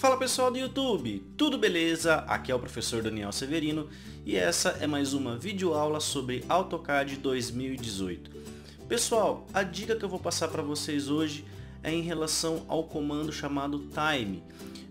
Fala pessoal do YouTube, tudo beleza? Aqui é o professor Daniel Severino e essa é mais uma videoaula sobre AutoCAD 2018. Pessoal, a dica que eu vou passar para vocês hoje é em relação ao comando chamado time.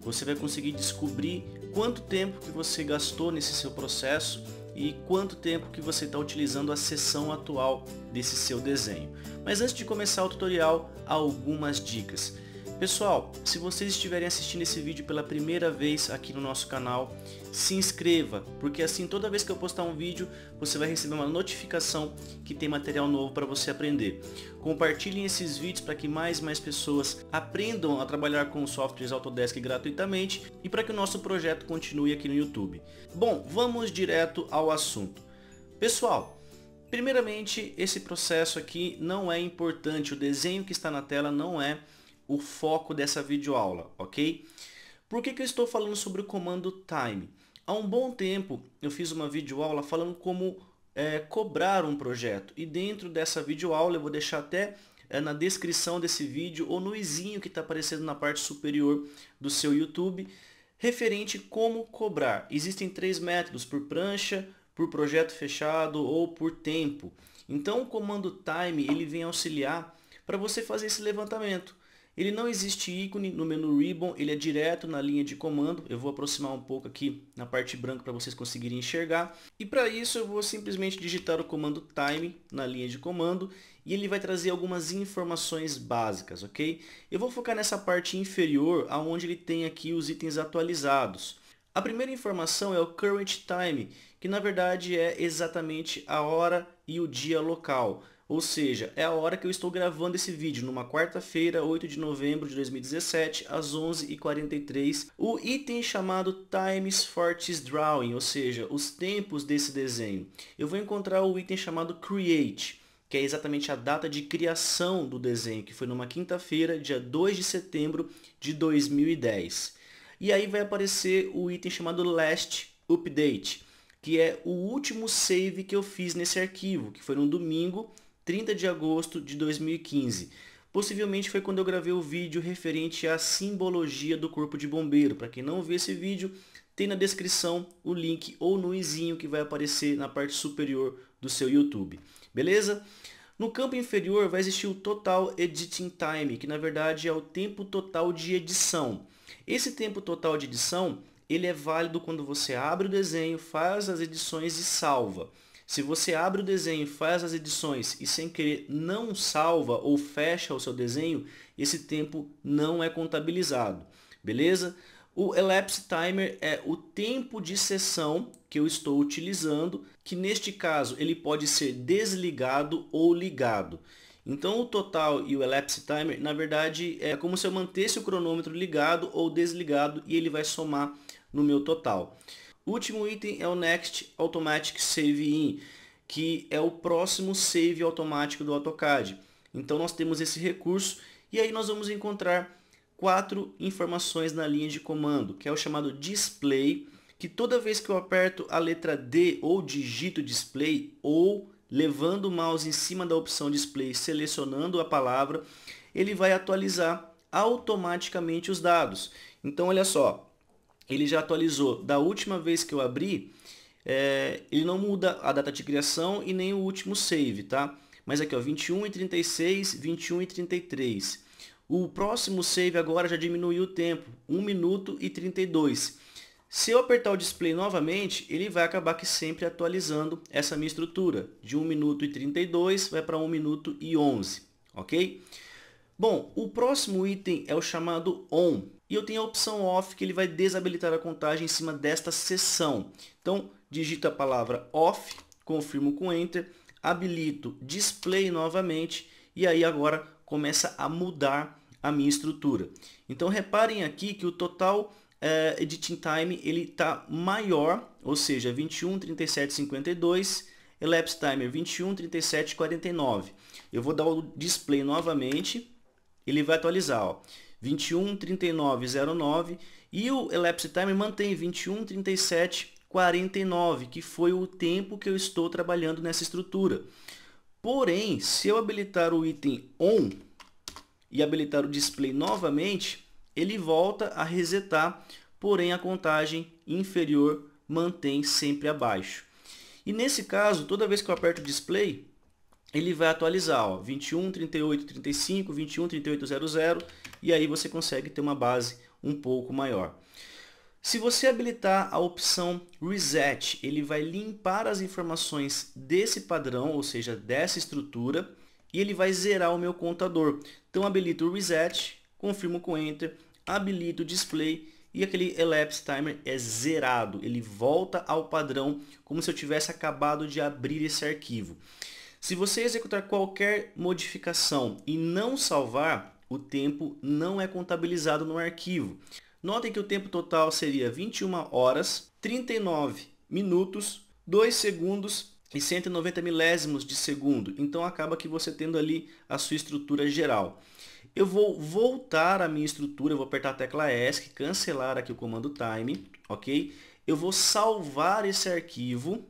Você vai conseguir descobrir quanto tempo que você gastou nesse seu processo e quanto tempo que você está utilizando a sessão atual desse seu desenho. Mas antes de começar o tutorial, algumas dicas. Pessoal, se vocês estiverem assistindo esse vídeo pela primeira vez aqui no nosso canal, se inscreva, porque assim toda vez que eu postar um vídeo, você vai receber uma notificação que tem material novo para você aprender. Compartilhem esses vídeos para que mais e mais pessoas aprendam a trabalhar com softwares Autodesk gratuitamente e para que o nosso projeto continue aqui no YouTube. Bom, vamos direto ao assunto. Pessoal, Primeiramente, esse processo aqui não é importante, o desenho que está na tela não é o foco dessa videoaula, ok? Por que, que eu estou falando sobre o comando time? Há um bom tempo eu fiz uma videoaula falando como é, cobrar um projeto. E dentro dessa videoaula eu vou deixar até é, na descrição desse vídeo ou no izinho que está aparecendo na parte superior do seu YouTube, referente como cobrar. Existem três métodos, por prancha, por projeto fechado ou por tempo. Então o comando time ele vem auxiliar para você fazer esse levantamento. Ele não existe ícone no menu Ribbon, ele é direto na linha de comando. Eu vou aproximar um pouco aqui na parte branca para vocês conseguirem enxergar. E para isso eu vou simplesmente digitar o comando time na linha de comando e ele vai trazer algumas informações básicas, ok? Eu vou focar nessa parte inferior, aonde ele tem aqui os itens atualizados. A primeira informação é o current time, que na verdade é exatamente a hora e o dia local. Ou seja, é a hora que eu estou gravando esse vídeo, numa quarta-feira, 8 de novembro de 2017, às 11h43, o item chamado Times fortes Drawing, ou seja, os tempos desse desenho. Eu vou encontrar o item chamado Create, que é exatamente a data de criação do desenho, que foi numa quinta-feira, dia 2 de setembro de 2010. E aí vai aparecer o item chamado Last Update, que é o último save que eu fiz nesse arquivo, que foi no domingo, 30 de agosto de 2015. Possivelmente foi quando eu gravei o vídeo referente à simbologia do corpo de bombeiro. Para quem não viu esse vídeo, tem na descrição o link ou no izinho que vai aparecer na parte superior do seu YouTube. Beleza? No campo inferior vai existir o Total Editing Time, que na verdade é o tempo total de edição. Esse tempo total de edição, ele é válido quando você abre o desenho, faz as edições e salva. Se você abre o desenho, faz as edições e sem querer não salva ou fecha o seu desenho, esse tempo não é contabilizado, beleza? O elapse timer é o tempo de sessão que eu estou utilizando, que neste caso ele pode ser desligado ou ligado. Então o total e o elapse timer, na verdade, é como se eu mantesse o cronômetro ligado ou desligado e ele vai somar no meu total último item é o Next Automatic Save In, que é o próximo save automático do AutoCAD. Então nós temos esse recurso e aí nós vamos encontrar quatro informações na linha de comando, que é o chamado display, que toda vez que eu aperto a letra D ou digito display ou levando o mouse em cima da opção display, selecionando a palavra, ele vai atualizar automaticamente os dados. Então olha só, ele já atualizou. Da última vez que eu abri, é, ele não muda a data de criação e nem o último save, tá? Mas aqui, ó, 21 e 36, 21 e 33. O próximo save agora já diminuiu o tempo, 1 minuto e 32. Se eu apertar o display novamente, ele vai acabar aqui sempre atualizando essa minha estrutura. De 1 minuto e 32 vai para 1 minuto e 11, ok? Bom, o próximo item é o chamado ON. E eu tenho a opção OFF que ele vai desabilitar a contagem em cima desta sessão. Então, digito a palavra OFF, confirmo com ENTER, habilito Display novamente e aí agora começa a mudar a minha estrutura. Então, reparem aqui que o total é, editing time ele está maior, ou seja, 21, 37, 52, elapse timer 21, 37, 49. Eu vou dar o display novamente ele vai atualizar, ó, 21.39.09 e o elapse time mantém 21.37.49, que foi o tempo que eu estou trabalhando nessa estrutura. Porém, se eu habilitar o item ON e habilitar o display novamente, ele volta a resetar, porém a contagem inferior mantém sempre abaixo. E nesse caso, toda vez que eu aperto o display, ele vai atualizar, ó, 21, 38, 35, 21, 38, 00, e aí você consegue ter uma base um pouco maior. Se você habilitar a opção Reset, ele vai limpar as informações desse padrão, ou seja, dessa estrutura, e ele vai zerar o meu contador. Então habilito o Reset, confirmo com Enter, habilito o Display e aquele Elapse Timer é zerado. Ele volta ao padrão como se eu tivesse acabado de abrir esse arquivo. Se você executar qualquer modificação e não salvar, o tempo não é contabilizado no arquivo. Notem que o tempo total seria 21 horas, 39 minutos, 2 segundos e 190 milésimos de segundo. Então acaba que você tendo ali a sua estrutura geral. Eu vou voltar a minha estrutura, vou apertar a tecla ESC, cancelar aqui o comando time, ok? Eu vou salvar esse arquivo,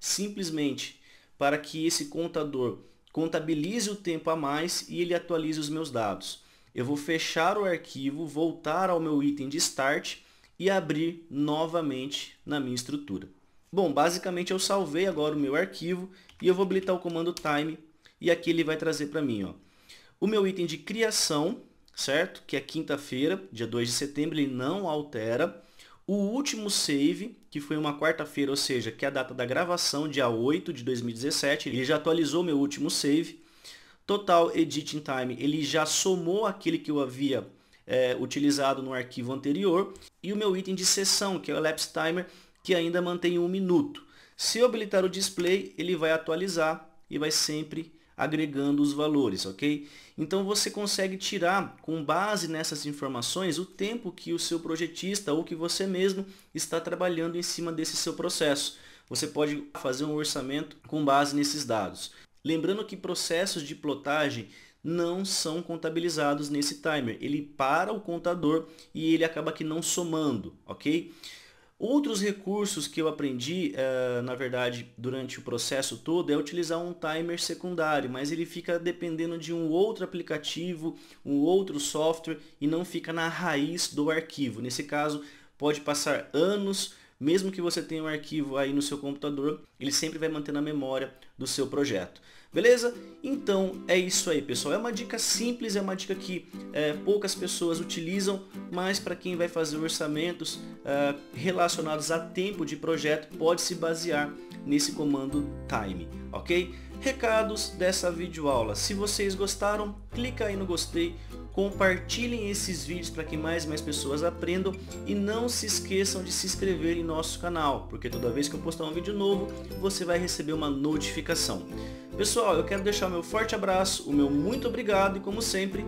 simplesmente para que esse contador contabilize o tempo a mais e ele atualize os meus dados. Eu vou fechar o arquivo, voltar ao meu item de Start e abrir novamente na minha estrutura. Bom, basicamente eu salvei agora o meu arquivo e eu vou habilitar o comando time e aqui ele vai trazer para mim ó, o meu item de criação, certo? Que é quinta-feira, dia 2 de setembro, ele não altera. O último save, que foi uma quarta-feira, ou seja, que é a data da gravação, dia 8 de 2017, ele já atualizou meu último save. Total Editing Time, ele já somou aquele que eu havia é, utilizado no arquivo anterior. E o meu item de sessão, que é o Elapse Timer, que ainda mantém um minuto. Se eu habilitar o display, ele vai atualizar e vai sempre agregando os valores, ok? Então você consegue tirar, com base nessas informações, o tempo que o seu projetista ou que você mesmo está trabalhando em cima desse seu processo. Você pode fazer um orçamento com base nesses dados. Lembrando que processos de plotagem não são contabilizados nesse timer. Ele para o contador e ele acaba que não somando, ok? Outros recursos que eu aprendi, uh, na verdade, durante o processo todo, é utilizar um timer secundário, mas ele fica dependendo de um outro aplicativo, um outro software e não fica na raiz do arquivo. Nesse caso, pode passar anos mesmo que você tenha um arquivo aí no seu computador, ele sempre vai manter na memória do seu projeto. Beleza? Então é isso aí pessoal, é uma dica simples, é uma dica que é, poucas pessoas utilizam, mas para quem vai fazer orçamentos é, relacionados a tempo de projeto pode se basear nesse comando time, ok? Recados dessa videoaula, se vocês gostaram, clica aí no gostei, compartilhem esses vídeos para que mais e mais pessoas aprendam e não se esqueçam de se inscrever em nosso canal, porque toda vez que eu postar um vídeo novo, você vai receber uma notificação. Pessoal, eu quero deixar o meu forte abraço, o meu muito obrigado e como sempre,